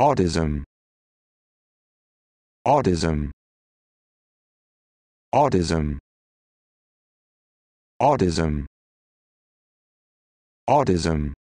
autism autism autism autism autism